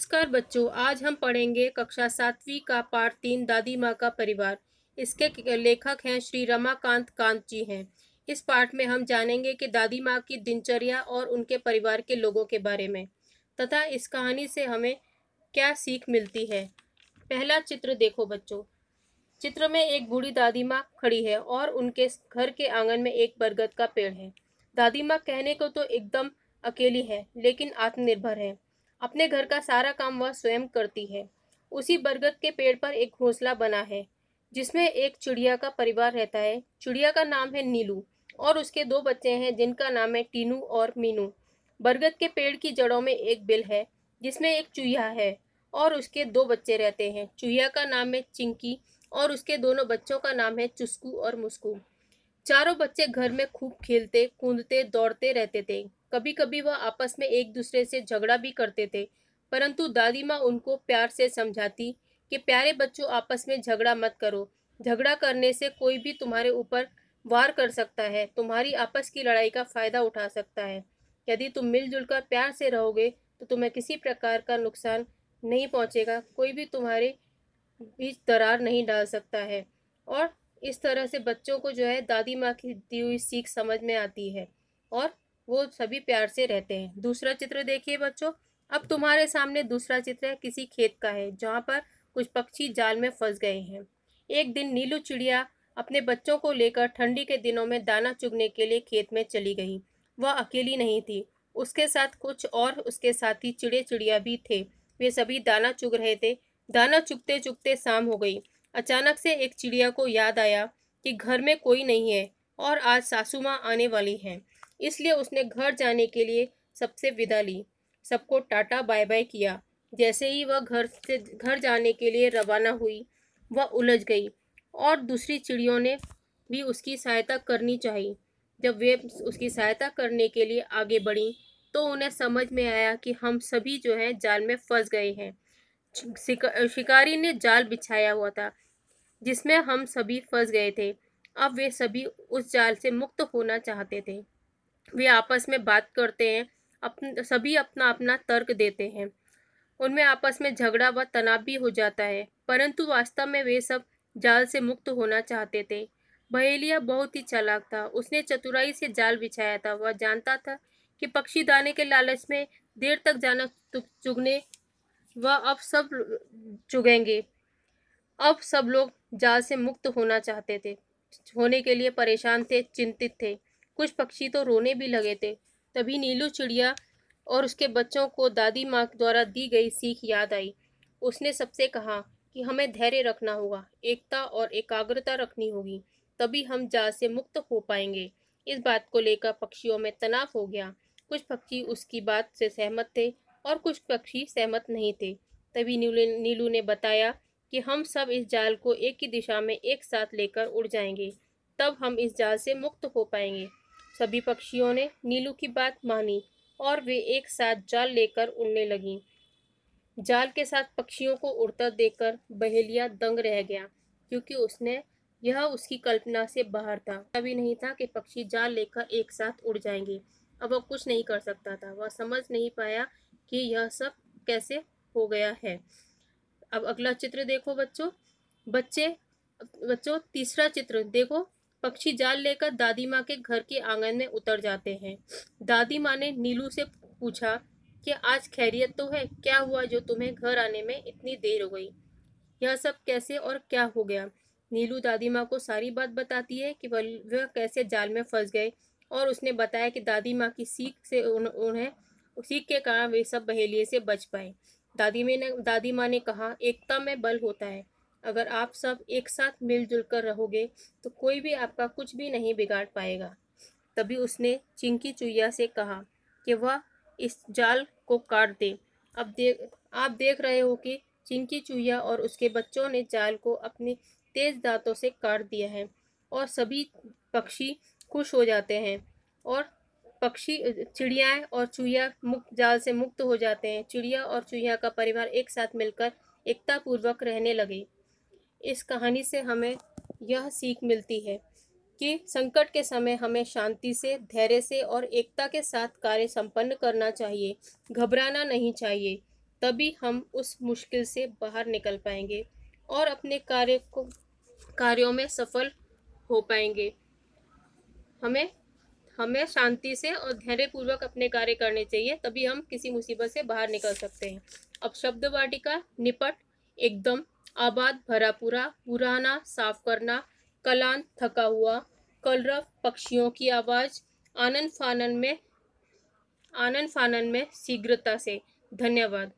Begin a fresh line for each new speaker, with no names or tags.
नमस्कार बच्चों आज हम पढ़ेंगे कक्षा सातवीं का पाठ तीन दादी माँ का परिवार इसके लेखक हैं श्री रमाकांत कांत जी हैं इस पाठ में हम जानेंगे कि दादी माँ की दिनचर्या और उनके परिवार के लोगों के बारे में तथा इस कहानी से हमें क्या सीख मिलती है पहला चित्र देखो बच्चों चित्र में एक बूढ़ी दादी माँ खड़ी है और उनके घर के आंगन में एक बरगद का पेड़ है दादी माँ कहने को तो एकदम अकेली है लेकिन आत्मनिर्भर है अपने घर का सारा काम वह स्वयं करती है उसी बरगद के पेड़ पर एक घोंसला बना है जिसमें एक चिड़िया का परिवार रहता है चिड़िया का नाम है नीलू और उसके दो बच्चे हैं जिनका नाम है टीनू और मीनू बरगद के पेड़ की जड़ों में एक बिल है जिसमें एक चूहिया है और उसके दो बच्चे रहते हैं चूहिया का नाम है चिंकी और उसके दोनों बच्चों का नाम है चुस्कू और मुस्कू चारों बच्चे घर में खूब खेलते कूदते दौड़ते रहते थे कभी कभी वह आपस में एक दूसरे से झगड़ा भी करते थे परंतु दादी माँ उनको प्यार से समझाती कि प्यारे बच्चों आपस में झगड़ा मत करो झगड़ा करने से कोई भी तुम्हारे ऊपर वार कर सकता है तुम्हारी आपस की लड़ाई का फ़ायदा उठा सकता है यदि तुम मिलजुल कर प्यार से रहोगे तो तुम्हें किसी प्रकार का नुकसान नहीं पहुंचेगा कोई भी तुम्हारे बीच दरार नहीं डाल सकता है और इस तरह से बच्चों को जो है दादी माँ की दी हुई सीख समझ में आती है और वो सभी प्यार से रहते हैं दूसरा चित्र देखिए बच्चों अब तुम्हारे सामने दूसरा चित्र है किसी खेत का है जहाँ पर कुछ पक्षी जाल में फंस गए हैं एक दिन नीलू चिड़िया अपने बच्चों को लेकर ठंडी के दिनों में दाना चुगने के लिए खेत में चली गई वह अकेली नहीं थी उसके साथ कुछ और उसके साथी चिड़े चिड़िया भी थे वे सभी दाना चुग रहे थे दाना चुगते चुगते शाम हो गई अचानक से एक चिड़िया को याद आया कि घर में कोई नहीं है और आज सासू माँ आने वाली हैं इसलिए उसने घर जाने के लिए सबसे विदा ली सबको टाटा बाय बाय किया जैसे ही वह घर से घर जाने के लिए रवाना हुई वह उलझ गई और दूसरी चिड़ियों ने भी उसकी सहायता करनी चाहिए जब वे उसकी सहायता करने के लिए आगे बढ़ीं तो उन्हें समझ में आया कि हम सभी जो हैं जाल में फंस गए हैं शिकारी ने जाल बिछाया हुआ था जिसमें हम सभी फंस गए थे अब वे सभी उस जाल से मुक्त होना चाहते थे वे आपस में बात करते हैं अपन सभी अपना अपना तर्क देते हैं उनमें आपस में झगड़ा व तनाव भी हो जाता है परंतु वास्तव में वे सब जाल से मुक्त होना चाहते थे बहेलिया बहुत ही चालाक था उसने चतुराई से जाल बिछाया था वह जानता था कि पक्षी दाने के लालच में देर तक जाना चुगने वह अब सब चुगेंगे अब सब लोग जाल से मुक्त होना चाहते थे होने के लिए परेशान थे चिंतित थे कुछ पक्षी तो रोने भी लगे थे तभी नीलू चिड़िया और उसके बच्चों को दादी माँ द्वारा दी गई सीख याद आई उसने सबसे कहा कि हमें धैर्य रखना होगा एकता और एकाग्रता रखनी होगी तभी हम जाल से मुक्त हो पाएंगे इस बात को लेकर पक्षियों में तनाव हो गया कुछ पक्षी उसकी बात से सहमत थे और कुछ पक्षी सहमत नहीं थे तभी नीलू नीलू ने बताया कि हम सब इस जाल को एक ही दिशा में एक साथ लेकर उड़ जाएंगे तब हम इस जाल से मुक्त हो पाएंगे सभी पक्षियों ने नीलू की बात मानी और वे एक साथ जाल लेकर उड़ने लगीं जाल के साथ पक्षियों को उड़ता देखकर बहेलिया दंग रह गया क्योंकि उसने यह उसकी कल्पना से बाहर था कभी नहीं था कि पक्षी जाल लेकर एक साथ उड़ जाएंगे अब वह कुछ नहीं कर सकता था वह समझ नहीं पाया कि यह सब कैसे हो गया है अब अगला चित्र देखो बच्चों बच्चे बच्चों तीसरा चित्र देखो पक्षी जाल लेकर दादी माँ के घर के आंगन में उतर जाते हैं दादी माँ ने नीलू से पूछा कि आज खैरियत तो है क्या हुआ जो तुम्हें घर आने में इतनी देर हो गई यह सब कैसे और क्या हो गया नीलू दादी माँ को सारी बात बताती है कि वह कैसे जाल में फंस गए और उसने बताया कि दादी माँ की सीख से उन, उन्हें सीख के कारण वे सब बहेलिए से बच पाए दादी में ने दादी माँ ने कहा एकता में बल होता है अगर आप सब एक साथ मिलजुल कर रहोगे तो कोई भी आपका कुछ भी नहीं बिगाड़ पाएगा तभी उसने चिंकी चुईया से कहा कि वह इस जाल को काट दे अब देख आप देख रहे हो कि चिंकी चुईया और उसके बच्चों ने जाल को अपने तेज दांतों से काट दिया है और सभी पक्षी खुश हो जाते हैं और पक्षी चिड़ियाँ और चूहिया मुक्त जाल से मुक्त हो जाते हैं चिड़िया और चूहिया का परिवार एक साथ मिलकर एकतापूर्वक रहने लगे इस कहानी से हमें यह सीख मिलती है कि संकट के समय हमें शांति से धैर्य से और एकता के साथ कार्य संपन्न करना चाहिए घबराना नहीं चाहिए तभी हम उस मुश्किल से बाहर निकल पाएंगे और अपने कार्य को कार्यों में सफल हो पाएंगे हमें हमें शांति से और धैर्यपूर्वक अपने कार्य करने चाहिए तभी हम किसी मुसीबत से बाहर निकल सकते हैं अब शब्द वाटिका निपट एकदम आबाद भरापुरा पुराना साफ करना कलान थका हुआ कलरव पक्षियों की आवाज़ आनंद फानन में आनंद फानन में शीघ्रता से धन्यवाद